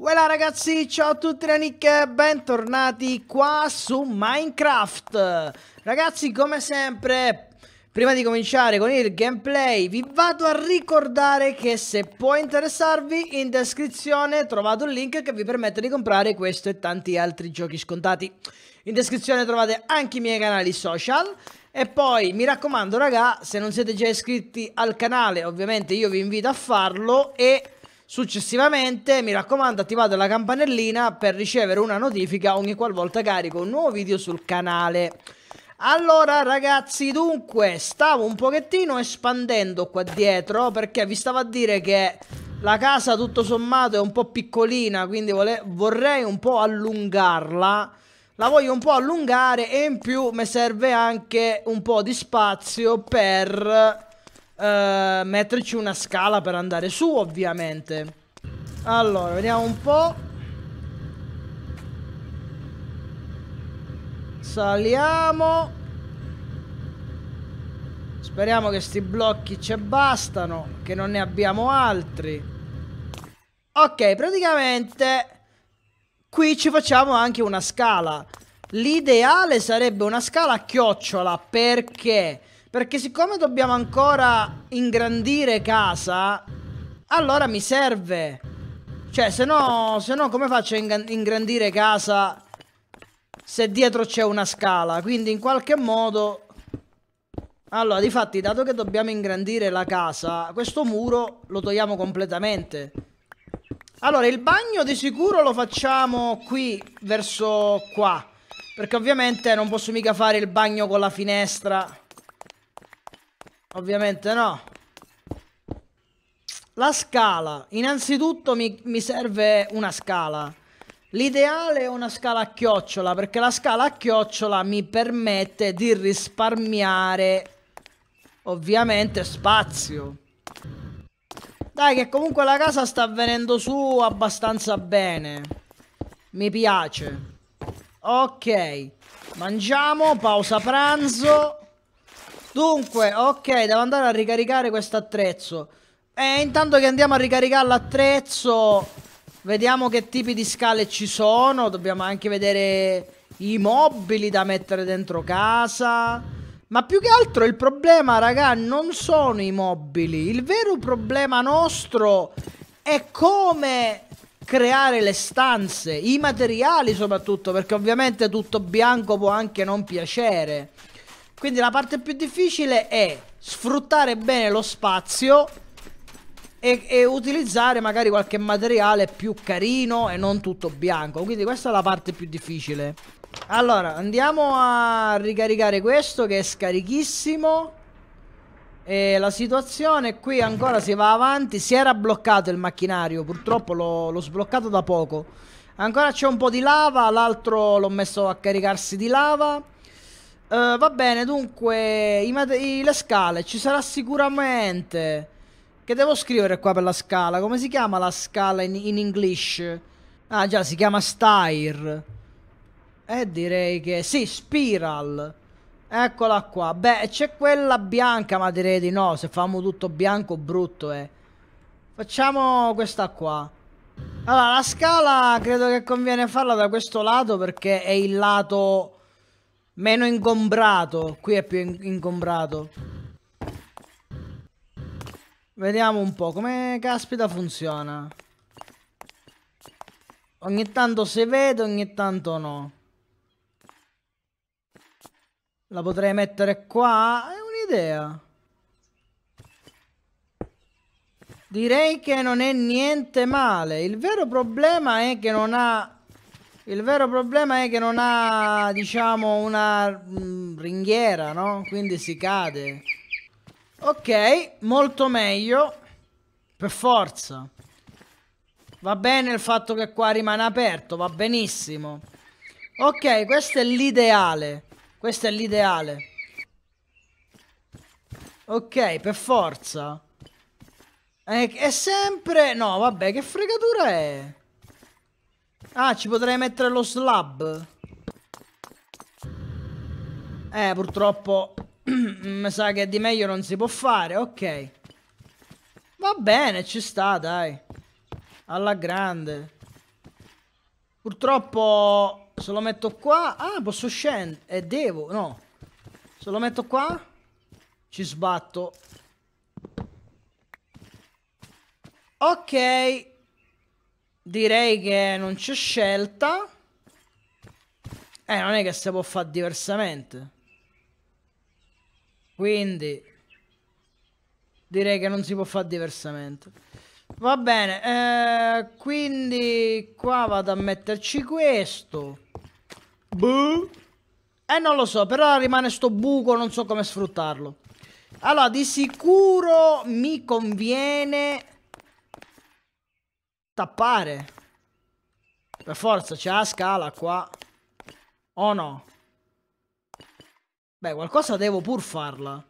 Voilà ragazzi, ciao a tutti da Nick e bentornati qua su Minecraft Ragazzi come sempre, prima di cominciare con il gameplay vi vado a ricordare che se può interessarvi in descrizione trovate un link che vi permette di comprare questo e tanti altri giochi scontati In descrizione trovate anche i miei canali social e poi mi raccomando raga, se non siete già iscritti al canale ovviamente io vi invito a farlo e Successivamente, mi raccomando, attivate la campanellina per ricevere una notifica ogni qualvolta carico un nuovo video sul canale. Allora ragazzi, dunque, stavo un pochettino espandendo qua dietro perché vi stavo a dire che la casa tutto sommato è un po' piccolina, quindi vorrei un po' allungarla. La voglio un po' allungare e in più mi serve anche un po' di spazio per eh, metterci una scala per andare su, ovviamente. Allora, vediamo un po'. Saliamo. Speriamo che sti blocchi ci bastano, che non ne abbiamo altri. Ok, praticamente qui ci facciamo anche una scala. L'ideale sarebbe una scala a chiocciola perché perché siccome dobbiamo ancora ingrandire casa, allora mi serve. Cioè, se no, se no come faccio a ingrandire casa se dietro c'è una scala? Quindi in qualche modo... Allora, difatti, dato che dobbiamo ingrandire la casa, questo muro lo togliamo completamente. Allora, il bagno di sicuro lo facciamo qui, verso qua. Perché ovviamente non posso mica fare il bagno con la finestra... Ovviamente no. La scala. Innanzitutto mi, mi serve una scala. L'ideale è una scala a chiocciola, perché la scala a chiocciola mi permette di risparmiare, ovviamente, spazio. Dai, che comunque la casa sta venendo su abbastanza bene. Mi piace. Ok. Mangiamo, pausa pranzo. Dunque, ok, devo andare a ricaricare questo attrezzo. E intanto che andiamo a ricaricare l'attrezzo, vediamo che tipi di scale ci sono. Dobbiamo anche vedere i mobili da mettere dentro casa. Ma più che altro il problema, raga, non sono i mobili. Il vero problema nostro è come creare le stanze, i materiali soprattutto, perché ovviamente tutto bianco può anche non piacere. Quindi la parte più difficile è sfruttare bene lo spazio e, e, utilizzare magari qualche materiale più carino e non tutto bianco. Quindi questa è la parte più difficile. Allora, andiamo a ricaricare questo che è scarichissimo. E la situazione qui ancora si va avanti. Si era bloccato il macchinario, purtroppo l'ho sbloccato da poco. Ancora c'è un po' di lava, l'altro l'ho messo a caricarsi di lava. Uh, va bene, dunque, i, le scale, ci sarà sicuramente... Che devo scrivere qua per la scala? Come si chiama la scala in, in English? Ah già, si chiama Styre. E eh, direi che... Sì, Spiral. Eccola qua. Beh, c'è quella bianca, ma direi di no. Se famo tutto bianco, brutto è. Eh. Facciamo questa qua. Allora, la scala credo che conviene farla da questo lato perché è il lato Meno ingombrato. Qui è più ingombrato. Vediamo un po' come caspita funziona. Ogni tanto si vede, ogni tanto no. La potrei mettere qua? È un'idea. Direi che non è niente male. Il vero problema è che non ha il vero problema è che non ha, diciamo, una mh, mm, ringhiera, no? Quindi si cade. Ok, molto meglio. Per forza. Va bene il fatto che qua rimane aperto, va benissimo. Ok, questo è l'ideale. Questo è l'ideale. Ok, per forza. È, eh, è sempre... No, vabbè, che fregatura è? Ah, ci potrei mettere lo slab. Eh, purtroppo mi sa che di meglio non si può fare, ok. Va bene, ci sta, dai. Alla grande. Purtroppo se lo metto qua... Ah, posso scendere. E eh, devo, no. Se lo metto qua... Ci sbatto. Ok. Direi che non c'è scelta. Eh, non è che si può fare diversamente. Quindi direi che non si può fare diversamente. Va bene, eh, quindi qua vado a metterci questo. Buh. Eh, non lo so, però rimane sto buco, non so come sfruttarlo. Allora, di sicuro mi conviene tappare. Per forza, c'è la scala qua. O oh no? Beh, qualcosa devo pur farla.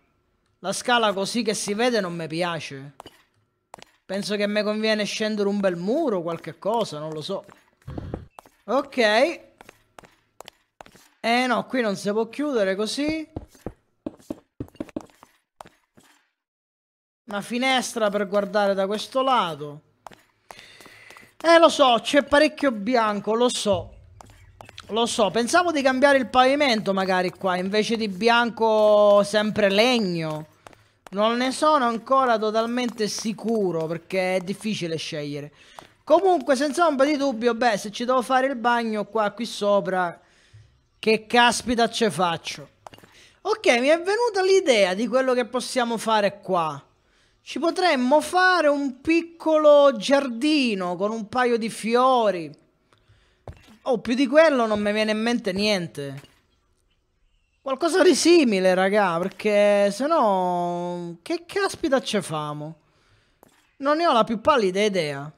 La scala così che si vede non mi piace. Penso che mi conviene scendere un bel muro, qualche cosa, non lo so. Ok. Eh no, qui non si può chiudere così. Una finestra per guardare da questo lato. Eh, lo so, c'è parecchio bianco, lo so. Lo so, pensavo di cambiare il pavimento magari qua, invece di bianco sempre legno. Non ne sono ancora totalmente sicuro, perché è difficile scegliere. Comunque, senza un po' di dubbio, beh, se ci devo fare il bagno qua, qui sopra, che caspita ce faccio. Ok, mi è venuta l'idea di quello che possiamo fare qua. Ci potremmo fare un piccolo giardino con un paio di fiori. Oh, più di quello non mi viene in mente niente. Qualcosa di simile, raga, perché se no... Che caspita ce famo? Non ne ho la più pallida idea.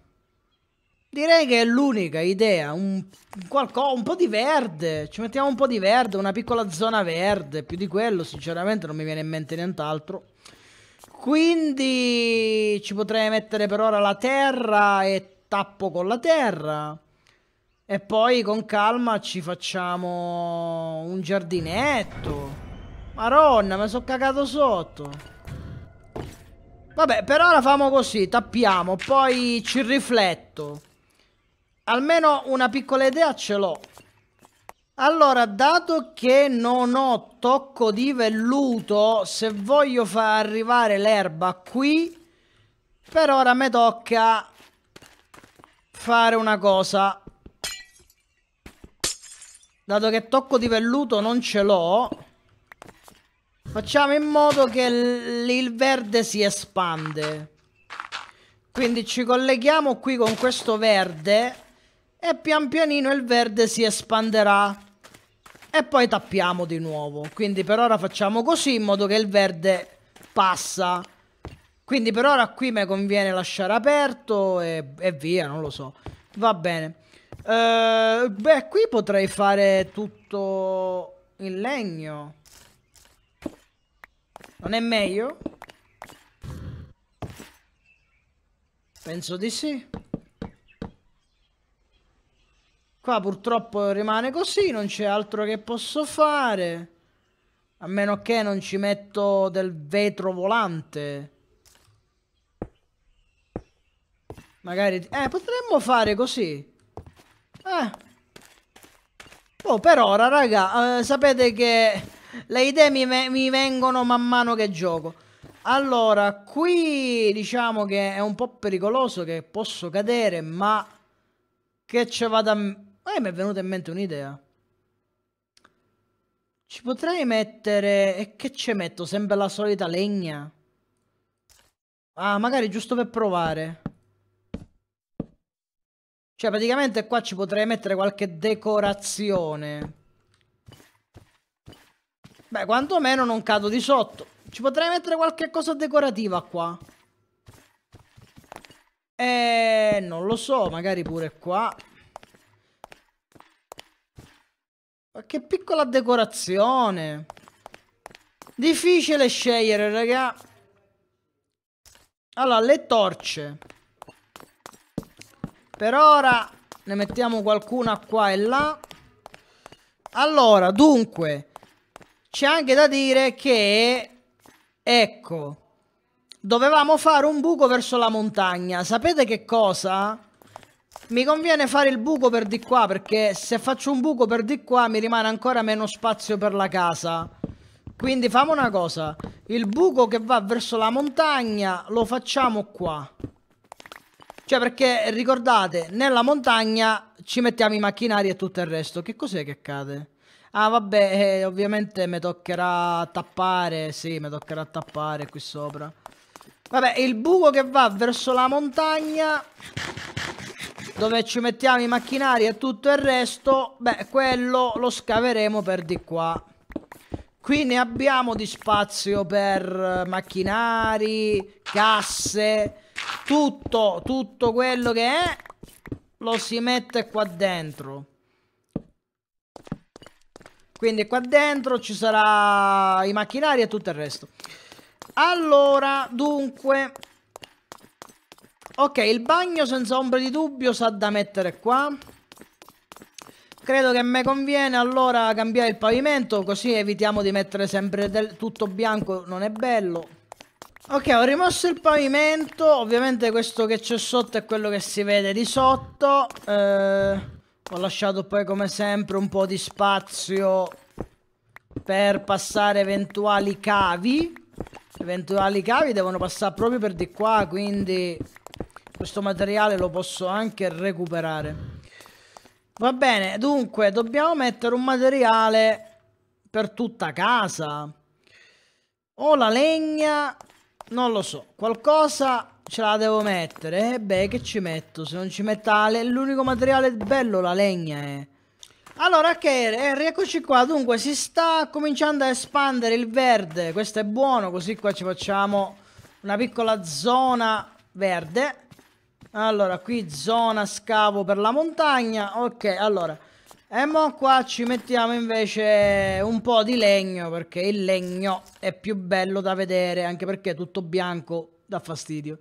Direi che è l'unica idea, un, qualcosa, un po' di verde, ci mettiamo un po' di verde, una piccola zona verde, più di quello sinceramente non mi viene in mente nient'altro. Quindi ci potrei mettere per ora la terra e tappo con la terra. E poi con calma ci facciamo un giardinetto. Maronna, mi sono cagato sotto. Vabbè, per ora famo così, tappiamo, poi ci rifletto. Almeno una piccola idea ce l'ho. Allora, dato che non ho tocco di velluto, se voglio far arrivare l'erba qui, per ora mi tocca fare una cosa. Dato che tocco di velluto non ce l'ho, facciamo in modo che il verde si espande. Quindi ci colleghiamo qui con questo verde e pian pianino il verde si espanderà e poi tappiamo di nuovo. Quindi per ora facciamo così in modo che il verde passa. Quindi per ora qui mi conviene lasciare aperto e, e via, non lo so. Va bene. Uh, beh, qui potrei fare tutto in legno. Non è meglio? Penso di sì. Qua purtroppo rimane così, non c'è altro che posso fare. A meno che non ci metto del vetro volante. Magari... Eh, potremmo fare così. Eh. Oh, per ora, raga, eh, sapete che le idee mi, mi vengono man mano che gioco. Allora, qui diciamo che è un po' pericoloso che posso cadere, ma che ce vado a poi mi è venuta in mente un'idea. Ci potrei mettere... E che ci metto? Sembra la solita legna? Ah, magari giusto per provare. Cioè, praticamente qua ci potrei mettere qualche decorazione. Beh, quantomeno non cado di sotto. Ci potrei mettere qualche cosa decorativa qua. Eh, non lo so, magari pure qua. Ma che piccola decorazione. Difficile scegliere, raga. Allora, le torce. Per ora ne mettiamo qualcuna qua e là. Allora, dunque, c'è anche da dire che, ecco, dovevamo fare un buco verso la montagna. Sapete che cosa? Mi conviene fare il buco per di qua perché se faccio un buco per di qua mi rimane ancora meno spazio per la casa. Quindi famo una cosa. Il buco che va verso la montagna lo facciamo qua. Cioè perché ricordate, nella montagna ci mettiamo i macchinari e tutto il resto. Che cos'è che cade? Ah vabbè, eh, ovviamente mi toccherà tappare, sì, mi toccherà tappare qui sopra. Vabbè, il buco che va verso la montagna dove ci mettiamo i macchinari e tutto il resto, beh, quello lo scaveremo per di qua. Qui ne abbiamo di spazio per macchinari, casse, tutto, tutto quello che è, lo si mette qua dentro. Quindi qua dentro ci sarà i macchinari e tutto il resto. Allora, dunque, Ok, il bagno senza ombra di dubbio sa da mettere qua. Credo che mi conviene allora cambiare il pavimento, così evitiamo di mettere sempre del... tutto bianco, non è bello. Ok, ho rimosso il pavimento, ovviamente questo che c'è sotto è quello che si vede di sotto. Eh, ho lasciato poi come sempre un po' di spazio per passare eventuali cavi. Eventuali cavi devono passare proprio per di qua, quindi questo materiale lo posso anche recuperare. Va bene, dunque, dobbiamo mettere un materiale per tutta casa. O la legna, non lo so, qualcosa ce la devo mettere. E eh, beh, che ci metto? Se non ci metale, l'unico materiale bello la legna eh. è. Allora, eh, ok rieccoci qua. Dunque, si sta cominciando a espandere il verde. Questo è buono, così qua ci facciamo una piccola zona verde. Allora, qui zona scavo per la montagna. Ok, allora. E mo qua ci mettiamo invece un po' di legno, perché il legno è più bello da vedere, anche perché è tutto bianco, dà fastidio.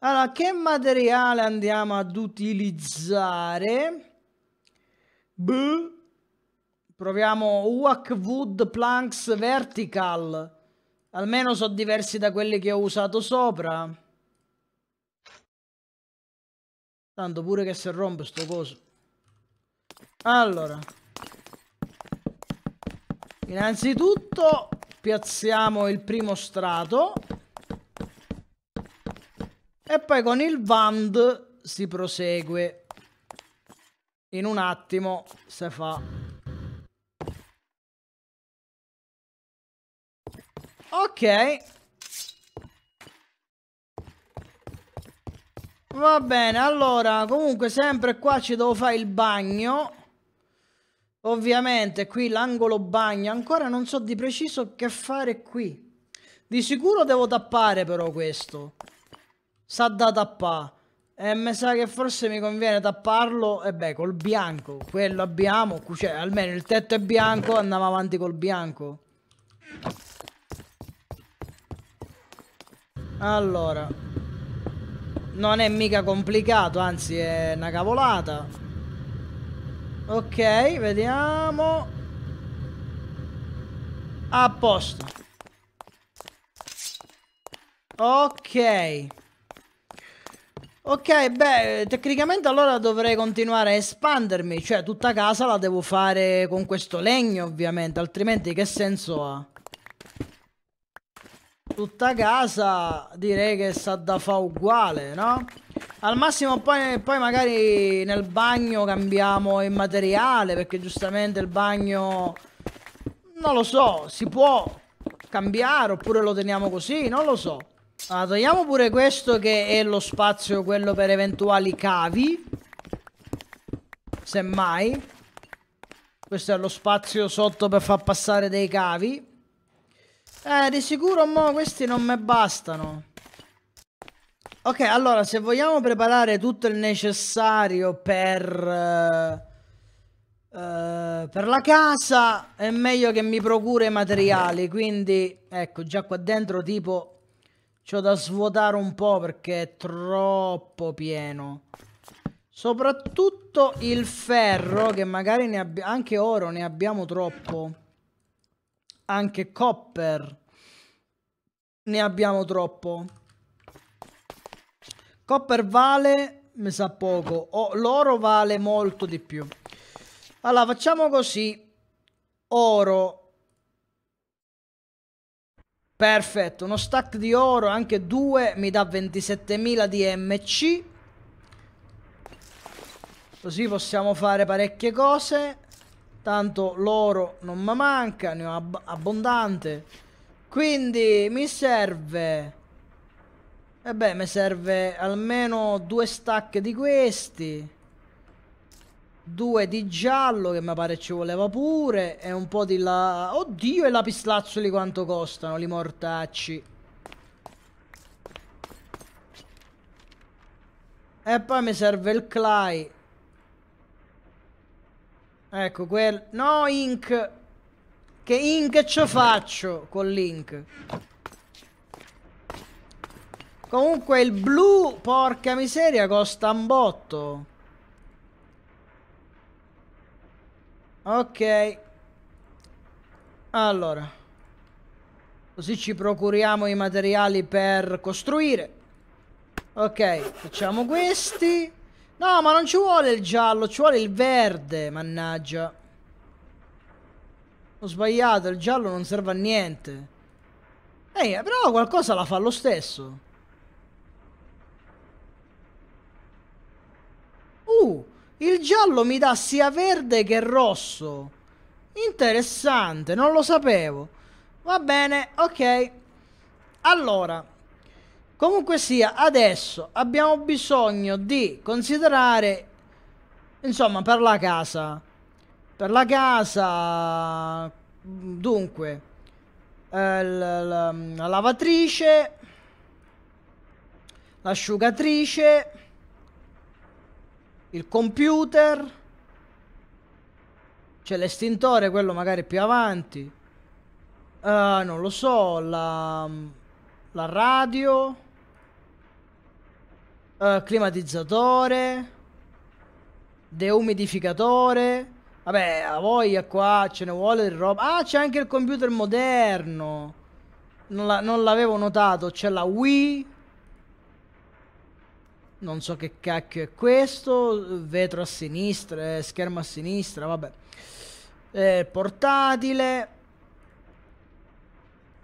Allora, che materiale andiamo ad utilizzare? Buh. Proviamo Wack Wood Planks Vertical. Almeno so diversi da quelli che ho usato sopra. Tanto pure che se rompe sto coso. Allora. Innanzitutto piazziamo il primo strato. E poi con il Vand si prosegue. In un attimo se fa. Ok. Va bene, allora, comunque sempre qua ci devo fare il bagno. Ovviamente qui l'angolo bagno, ancora non so di preciso che fare qui. Di sicuro devo tappare però questo. Sa da tappare. E mi sa che forse mi conviene tapparlo, e beh, col bianco. Quello abbiamo, cioè almeno il tetto è bianco, andiamo avanti col bianco. Allora, non è mica complicato, anzi è una cavolata. Ok, vediamo. A posto. Ok. Ok, beh, tecnicamente allora dovrei continuare a espandermi, cioè tutta casa la devo fare con questo legno ovviamente, altrimenti che senso ha? tutta casa, direi che sa da fa uguale, no? Al massimo poi, poi, magari nel bagno cambiamo il materiale, perché giustamente il bagno, non lo so, si può cambiare oppure lo teniamo così, non lo so. Allora, togliamo pure questo che è lo spazio, quello per eventuali cavi. Semmai. Questo è lo spazio sotto per far passare dei cavi. Eh, di sicuro mo questi non mi bastano. Ok, allora, se vogliamo preparare tutto il necessario per... Uh, uh, per la casa è meglio che mi procure i materiali, quindi... Ecco, già qua dentro tipo... C'ho da svuotare un po' perché è troppo pieno. Soprattutto il ferro, che magari ne abbiamo... Anche oro ne abbiamo troppo anche Copper. Ne abbiamo troppo. Copper vale, mi sa poco. Oh, L'oro vale molto di più. Allora, facciamo così. Oro. Perfetto, uno stack di oro, anche due, mi dà 27.000 di MC. Così possiamo fare parecchie cose. Tanto l'oro non mi manca, ne ho ab abbondante. Quindi mi serve... E eh beh, mi serve almeno due stack di questi. Due di giallo, che mi pare ci voleva pure. E un po' di la... Oddio, i lapislazzuli quanto costano, li mortacci. E poi mi serve il clay. Ecco, quel... No, Ink! Che Ink ci faccio con l'Ink? Comunque il blu, porca miseria, costa un botto. Ok. Allora. Così ci procuriamo i materiali per costruire. Ok, facciamo questi. No, ma non ci vuole il giallo, ci vuole il verde, mannaggia. Ho sbagliato, il giallo non serve a niente. Ehi, però qualcosa la fa lo stesso. Uh, il giallo mi dà sia verde che rosso. Interessante, non lo sapevo. Va bene, ok. Allora... Comunque sia, adesso abbiamo bisogno di considerare, insomma, per la casa. Per la casa, dunque, la, eh, la, la lavatrice, l'asciugatrice, il computer, c'è l'estintore, quello magari più avanti, uh, non lo so, la, la radio uh, climatizzatore, deumidificatore. Vabbè, a voglia qua ce ne vuole di roba. Ah, c'è anche il computer moderno. Non, l'avevo notato. C'è la Wii. Non so che cacchio è questo. Vetro a sinistra, eh, schermo a sinistra, vabbè. Eh, portatile.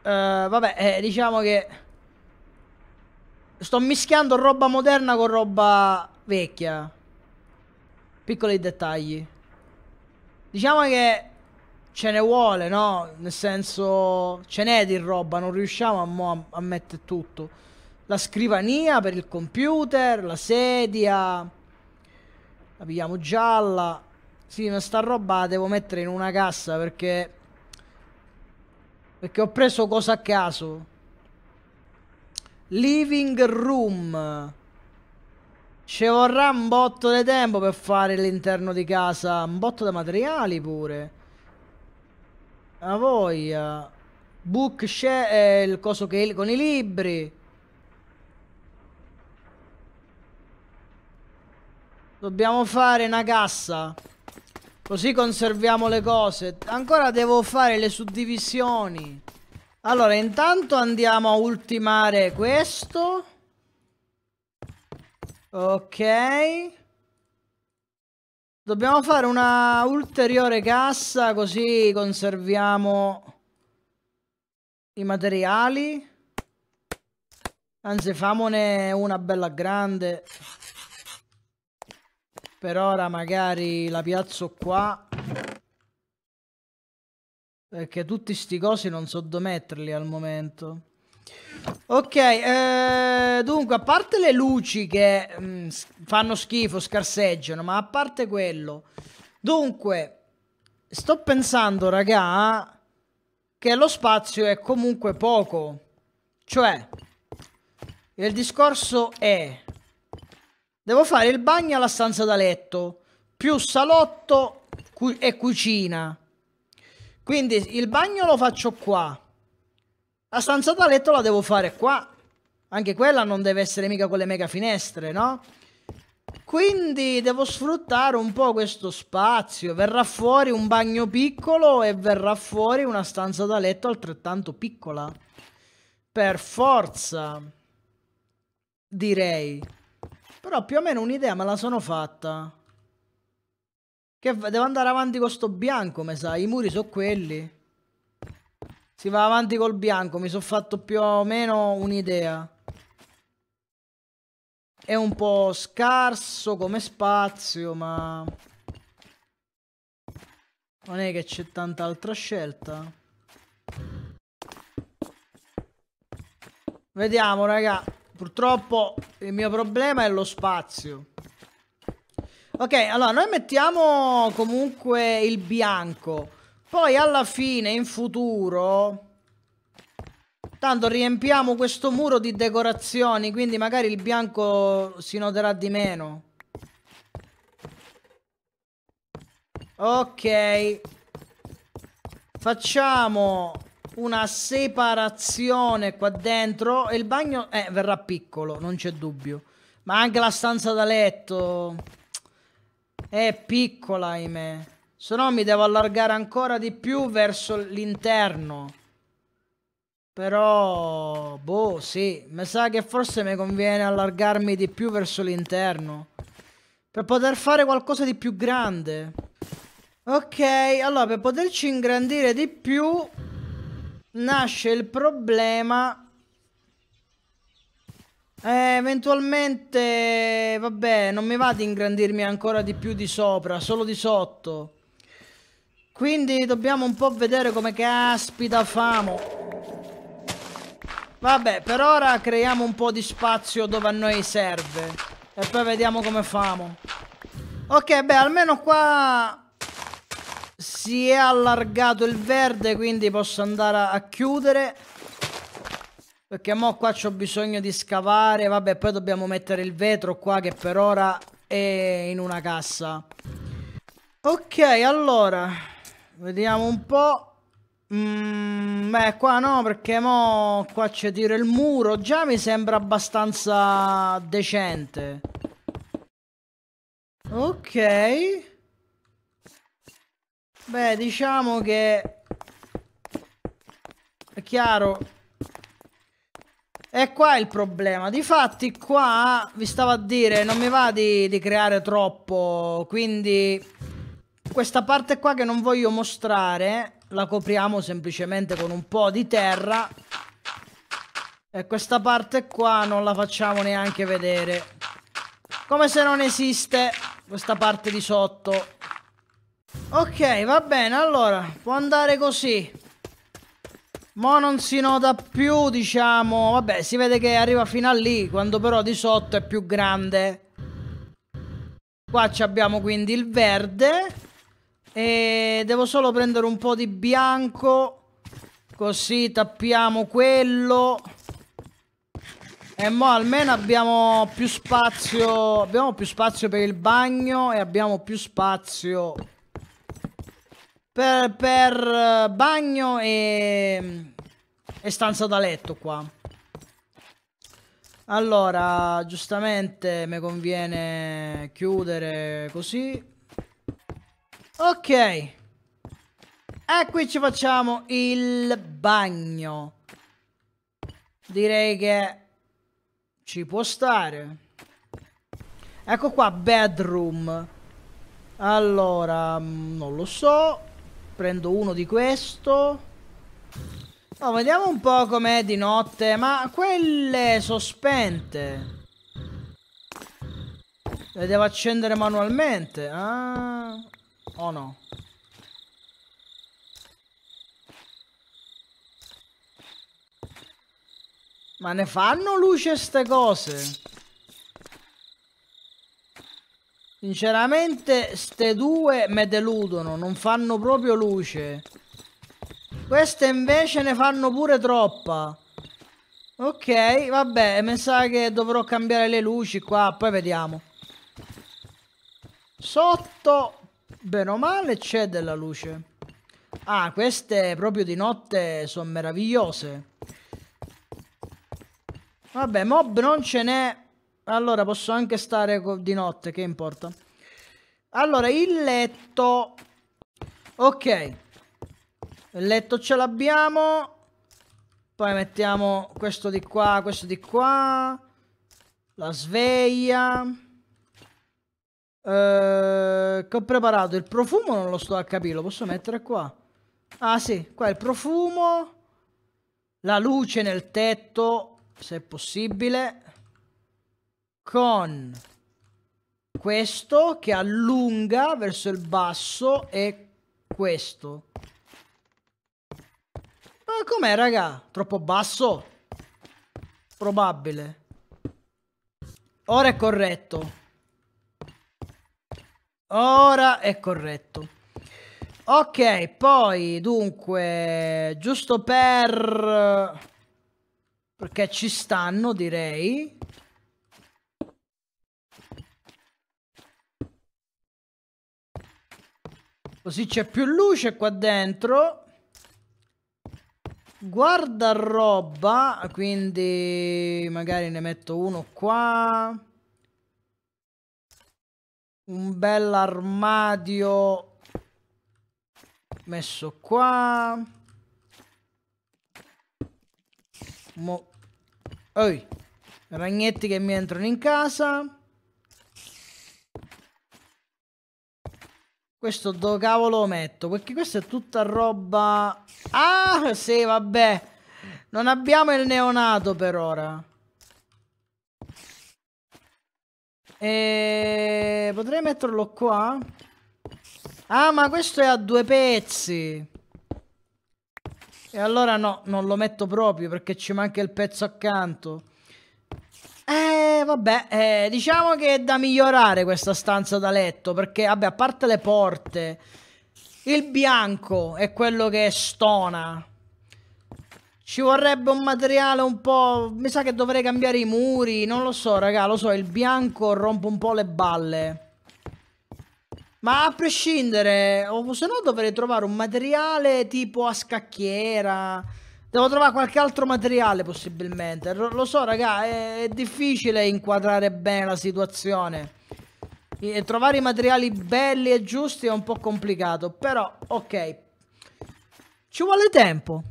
Eh, vabbè, eh, diciamo che Sto mischiando roba moderna con roba vecchia. Piccoli dettagli. Diciamo che ce ne vuole, no? Nel senso, ce n'è di roba, non riusciamo a, a, mettere tutto. La scrivania per il computer, la sedia, la pigliamo gialla. Sì, ma sta roba la devo mettere in una cassa perché... Perché ho preso cosa a caso. Living room. Ci vorrà un botto di tempo per fare l'interno di casa. Un botto di materiali pure. A voglia. Eh, book share eh, il coso che con i libri. Dobbiamo fare una cassa. Così conserviamo le cose. Ancora devo fare le suddivisioni. Allora, intanto andiamo a ultimare questo. Ok. Dobbiamo fare una ulteriore cassa così conserviamo i materiali. Anzi, famone una bella grande. Per ora magari la piazzo qua. Perché tutti sti cosi non so dometterli al momento. Ok, eh, dunque, a parte le luci che mh, mm, fanno schifo, scarseggiano, ma a parte quello... Dunque, sto pensando, raga, che lo spazio è comunque poco. Cioè, il discorso è... Devo fare il bagno alla stanza da letto, più salotto cu e cucina. Quindi il bagno lo faccio qua. La stanza da letto la devo fare qua. Anche quella non deve essere mica con le mega finestre, no? Quindi devo sfruttare un po' questo spazio. Verrà fuori un bagno piccolo e verrà fuori una stanza da letto altrettanto piccola. Per forza, direi. Però più o meno un'idea me la sono fatta. Che devo andare avanti con sto bianco, mi sa. I muri sono quelli. Si va avanti col bianco, mi sono fatto più o meno un'idea. È un po' scarso come spazio, ma... Non è che c'è tanta altra scelta. Vediamo, raga. Purtroppo il mio problema è lo spazio. Ok, allora noi mettiamo comunque il bianco. Poi alla fine, in futuro... Tanto riempiamo questo muro di decorazioni, quindi magari il bianco si noterà di meno. Ok. Facciamo una separazione qua dentro e il bagno eh, verrà piccolo, non c'è dubbio. Ma anche la stanza da letto... È piccola, ahimè. Se no mi devo allargare ancora di più verso l'interno. Però, boh, sì. Mi sa che forse mi conviene allargarmi di più verso l'interno. Per poter fare qualcosa di più grande. Ok, allora, per poterci ingrandire di più... Nasce il problema eh, eventualmente, vabbè, non mi va di ingrandirmi ancora di più di sopra, solo di sotto. Quindi dobbiamo un po' vedere come caspita famo. Vabbè, per ora creiamo un po' di spazio dove a noi serve. E poi vediamo come famo. Ok, beh, almeno qua si è allargato il verde, quindi posso andare a chiudere. Perché mo qua c'ho bisogno di scavare, vabbè, poi dobbiamo mettere il vetro qua che per ora è in una cassa. Ok, allora, vediamo un po'. Mm, beh, qua no, perché mo qua c'è tiro il muro. Già mi sembra abbastanza decente. Ok. Beh, diciamo che... È chiaro, e qua è il problema. Difatti qua vi stavo a dire non mi va di, di, creare troppo. Quindi questa parte qua che non voglio mostrare la copriamo semplicemente con un po' di terra. E questa parte qua non la facciamo neanche vedere. Come se non esiste questa parte di sotto. Ok, va bene, allora può andare così. Mo non si nota più, diciamo. Vabbè, si vede che arriva fino a lì, quando però di sotto è più grande. Qua abbiamo quindi il verde. E devo solo prendere un po' di bianco. Così tappiamo quello. E mo almeno abbiamo più spazio. Abbiamo più spazio per il bagno e abbiamo più spazio per, per eh, bagno e, e stanza da letto qua. Allora, giustamente mi conviene chiudere così. Ok. E qui ci facciamo il bagno. Direi che ci può stare. Ecco qua, bedroom. Allora, mm, non lo so. Prendo uno di questo. Oh, vediamo un po' com'è di notte. Ma quelle sospente. Le devo accendere manualmente. Ah. O oh no? Ma ne fanno luce ste cose? Sinceramente, ste due me deludono, non fanno proprio luce. Queste invece ne fanno pure troppa. Ok, vabbè, mi sa che dovrò cambiare le luci qua, poi vediamo. Sotto, bene o male, c'è della luce. Ah, queste proprio di notte sono meravigliose. Vabbè, mob non ce n'è allora posso anche stare di notte, che importa. Allora, il letto... Ok. Il letto ce l'abbiamo. Poi mettiamo questo di qua, questo di qua. La sveglia. Eh, che ho preparato? Il profumo non lo sto a capire, lo posso mettere qua. Ah sì, qua il profumo. La luce nel tetto, se è possibile con questo che allunga verso il basso e questo. Ma com'è, raga? Troppo basso? Probabile. Ora è corretto. Ora è corretto. Ok, poi, dunque, giusto per... Perché ci stanno, direi. Così c'è più luce qua dentro. Guarda roba, quindi magari ne metto uno qua. Un bel armadio messo qua. Mo Oi, ragnetti che mi entrano in casa. Questo dove cavolo lo metto? Perché questa è tutta roba... Ah, sì, vabbè. Non abbiamo il neonato per ora. E... Potrei metterlo qua? Ah, ma questo è a due pezzi. E allora no, non lo metto proprio perché ci manca il pezzo accanto. Eh, vabbè, eh, diciamo che è da migliorare questa stanza da letto, perché, vabbè, a parte le porte, il bianco è quello che stona. Ci vorrebbe un materiale un po'... Mi sa che dovrei cambiare i muri, non lo so, raga, lo so, il bianco rompe un po' le balle. Ma a prescindere, o se no dovrei trovare un materiale tipo a scacchiera... Devo trovare qualche altro materiale possibilmente. Lo so, raga, è difficile inquadrare bene la situazione. E trovare i materiali belli e giusti è un po' complicato. Però, ok. Ci vuole tempo.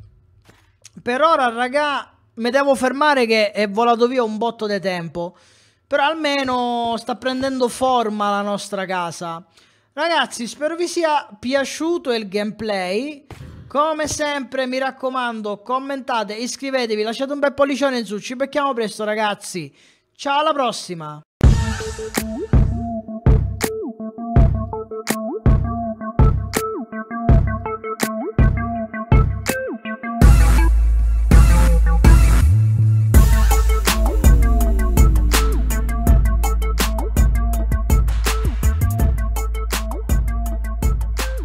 Per ora, raga, mi devo fermare che è volato via un botto di tempo. Però almeno sta prendendo forma la nostra casa. Ragazzi, spero vi sia piaciuto il gameplay. Come sempre, mi raccomando, commentate, iscrivetevi, lasciate un bel pollicione in su. Ci becchiamo presto, ragazzi. Ciao, alla prossima.